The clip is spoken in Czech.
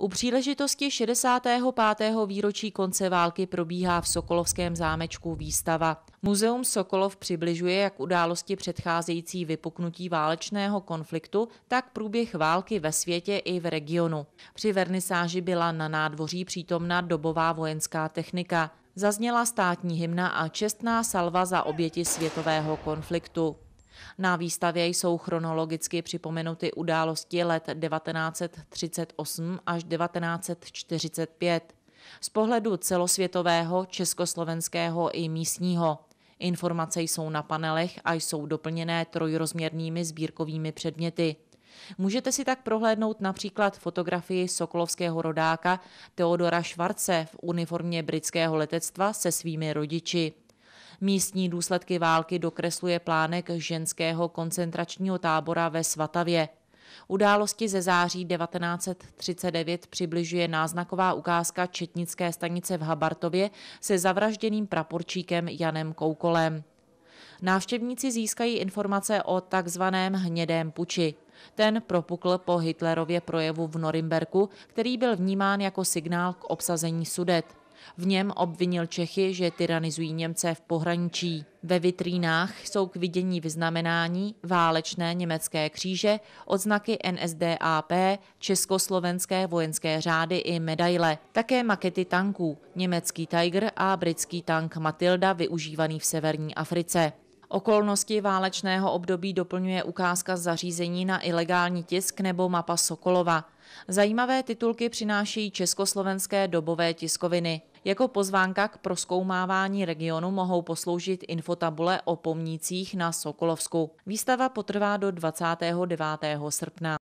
U příležitosti 65. výročí konce války probíhá v Sokolovském zámečku výstava. Muzeum Sokolov přibližuje jak události předcházející vypuknutí válečného konfliktu, tak průběh války ve světě i v regionu. Při vernisáži byla na nádvoří přítomna dobová vojenská technika. Zazněla státní hymna a čestná salva za oběti světového konfliktu. Na výstavě jsou chronologicky připomenuty události let 1938 až 1945 z pohledu celosvětového, československého i místního. Informace jsou na panelech a jsou doplněné trojrozměrnými sbírkovými předměty. Můžete si tak prohlédnout například fotografii sokolovského rodáka Teodora Švarce v uniformě britského letectva se svými rodiči. Místní důsledky války dokresluje plánek ženského koncentračního tábora ve Svatavě. Události ze září 1939 přibližuje náznaková ukázka Četnické stanice v Habartově se zavražděným praporčíkem Janem Koukolem. Návštěvníci získají informace o takzvaném hnědém puči. Ten propukl po Hitlerově projevu v Norimberku, který byl vnímán jako signál k obsazení Sudet. V něm obvinil Čechy, že tyranizují Němce v pohraničí. Ve vitrínách jsou k vidění vyznamenání, válečné německé kříže, odznaky NSDAP, československé vojenské řády i medaile, také makety tanků, německý Tiger a britský tank Matilda využívaný v severní Africe. Okolnosti válečného období doplňuje ukázka zařízení na ilegální tisk nebo mapa Sokolova. Zajímavé titulky přináší československé dobové tiskoviny. Jako pozvánka k proskoumávání regionu mohou posloužit infotabule o pomnících na Sokolovsku. Výstava potrvá do 29. srpna.